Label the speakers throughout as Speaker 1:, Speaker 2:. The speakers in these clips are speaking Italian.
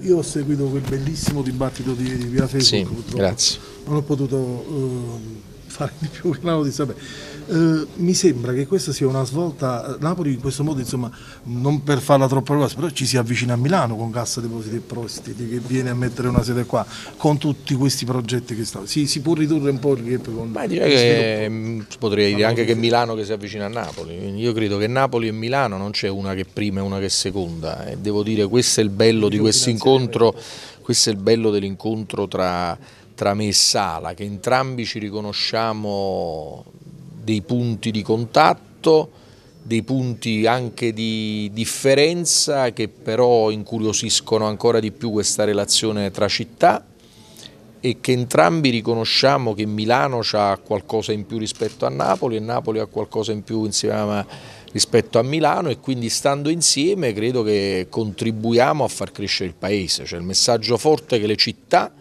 Speaker 1: Io ho seguito quel bellissimo dibattito di, di via Facebook, sì, grazie. non ho potuto eh, fare di più che di sapere. Eh, mi sembra che questa sia una svolta, eh, Napoli in questo modo insomma non per farla troppo grossa, però ci si avvicina a Milano con Cassa Depositi e Prostiti che viene a mettere una sede qua, con tutti questi progetti che stanno, si, si può ridurre un po' il gap con Ma direi che mm,
Speaker 2: potrei dire anche che Milano che si avvicina a Napoli, io credo che Napoli e Milano non c'è una che prima e una che seconda, e eh. devo dire questo è il bello di questo incontro, questo è il bello dell'incontro tra tra me e Sala, che entrambi ci riconosciamo dei punti di contatto, dei punti anche di differenza che però incuriosiscono ancora di più questa relazione tra città e che entrambi riconosciamo che Milano ha qualcosa in più rispetto a Napoli e Napoli ha qualcosa in più insieme a, rispetto a Milano e quindi stando insieme credo che contribuiamo a far crescere il paese, cioè il messaggio forte che le città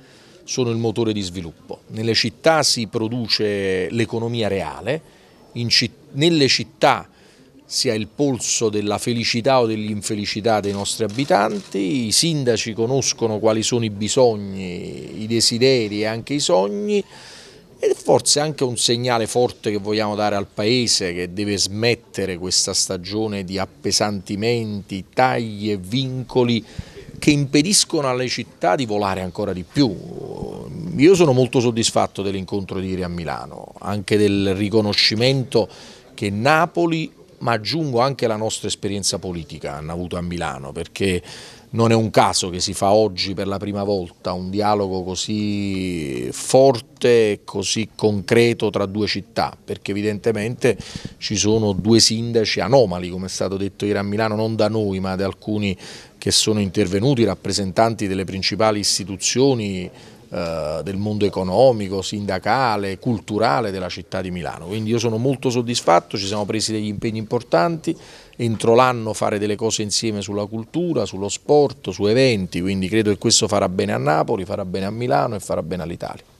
Speaker 2: sono il motore di sviluppo. Nelle città si produce l'economia reale, citt nelle città si ha il polso della felicità o dell'infelicità dei nostri abitanti, i sindaci conoscono quali sono i bisogni, i desideri e anche i sogni e forse anche un segnale forte che vogliamo dare al Paese che deve smettere questa stagione di appesantimenti, tagli e vincoli che impediscono alle città di volare ancora di più. Io sono molto soddisfatto dell'incontro di ieri a Milano, anche del riconoscimento che Napoli, ma aggiungo anche la nostra esperienza politica, hanno avuto a Milano, perché non è un caso che si fa oggi per la prima volta un dialogo così forte, così concreto tra due città, perché evidentemente ci sono due sindaci anomali, come è stato detto ieri a Milano, non da noi ma da alcuni che sono intervenuti, rappresentanti delle principali istituzioni eh, del mondo economico, sindacale, culturale della città di Milano. Quindi io sono molto soddisfatto, ci siamo presi degli impegni importanti, entro l'anno fare delle cose insieme sulla cultura, sullo sport, su eventi, quindi credo che questo farà bene a Napoli, farà bene a Milano e farà bene all'Italia.